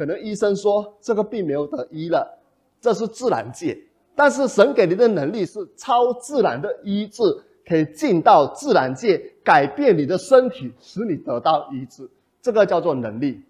可能医生说这个病没有得医了，这是自然界。但是神给你的能力是超自然的医治，可以进到自然界，改变你的身体，使你得到医治。这个叫做能力。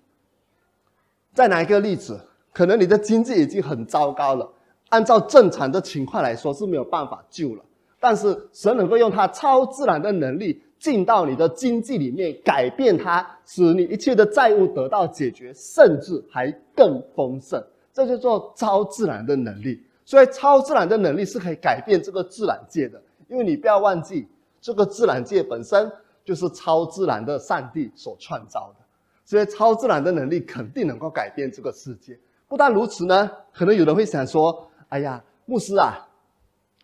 再拿一个例子，可能你的经济已经很糟糕了，按照正常的情况来说是没有办法救了。但是神能够用他超自然的能力进到你的经济里面，改变它，使你一切的债务得到解决，甚至还更丰盛。这叫做超自然的能力。所以，超自然的能力是可以改变这个自然界的。因为你不要忘记，这个自然界本身就是超自然的上帝所创造的，所以超自然的能力肯定能够改变这个世界。不但如此呢，可能有人会想说：“哎呀，牧师啊。”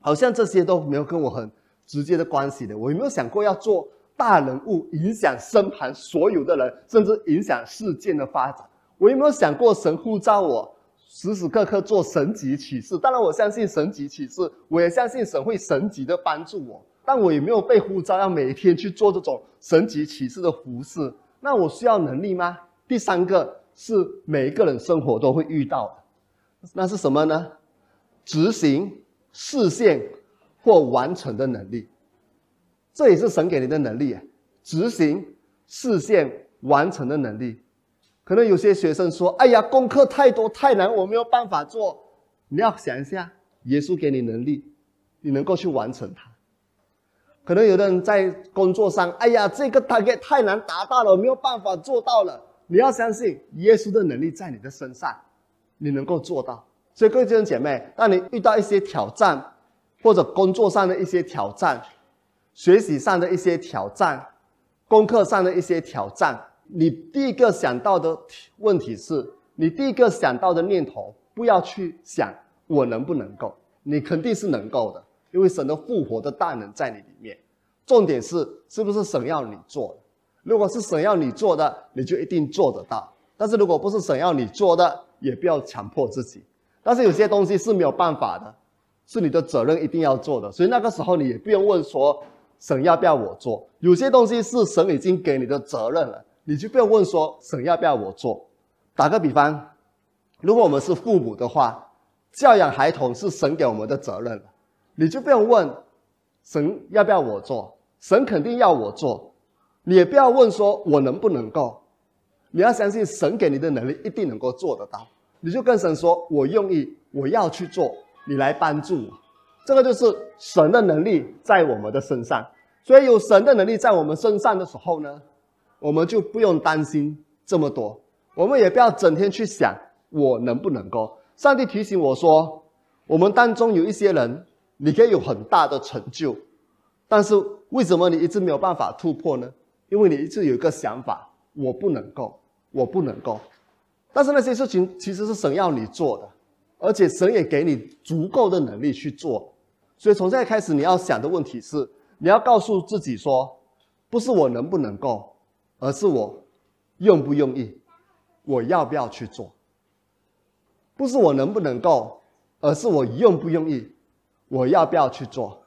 好像这些都没有跟我很直接的关系的。我有没有想过要做大人物，影响身旁所有的人，甚至影响事件的发展？我有没有想过神呼召我时时刻刻做神级启示？当然，我相信神级启示，我也相信神会神级的帮助我，但我也没有被呼召要每天去做这种神级启示的服饰？那我需要能力吗？第三个是每一个人生活都会遇到的，那是什么呢？执行。实现或完成的能力，这也是神给你的能力。执行、实现、完成的能力，可能有些学生说：“哎呀，功课太多太难，我没有办法做。”你要想一下，耶稣给你能力，你能够去完成它。可能有的人在工作上：“哎呀，这个大概太难达到了，没有办法做到了。”你要相信耶稣的能力在你的身上，你能够做到。所以各位弟兄姐妹，当你遇到一些挑战，或者工作上的一些挑战，学习上的一些挑战，功课上的一些挑战，你第一个想到的问题是，你第一个想到的念头，不要去想我能不能够，你肯定是能够的，因为神的复活的大能在你里面。重点是，是不是神要你做的？如果是神要你做的，你就一定做得到；但是如果不是神要你做的，也不要强迫自己。但是有些东西是没有办法的，是你的责任一定要做的，所以那个时候你也不用问说神要不要我做。有些东西是神已经给你的责任了，你就不用问说神要不要我做。打个比方，如果我们是父母的话，教养孩童是神给我们的责任了，你就不用问神要不要我做，神肯定要我做，你也不要问说我能不能够，你要相信神给你的能力一定能够做得到。你就跟神说：“我愿意，我要去做，你来帮助我。”这个就是神的能力在我们的身上。所以有神的能力在我们身上的时候呢，我们就不用担心这么多，我们也不要整天去想我能不能够。上帝提醒我说：“我们当中有一些人，你可以有很大的成就，但是为什么你一直没有办法突破呢？因为你一直有一个想法：我不能够，我不能够。”但是那些事情其实是神要你做的，而且神也给你足够的能力去做。所以从现在开始，你要想的问题是：你要告诉自己说，不是我能不能够，而是我用不用意，我要不要去做。不是我能不能够，而是我用不用意，我要不要去做。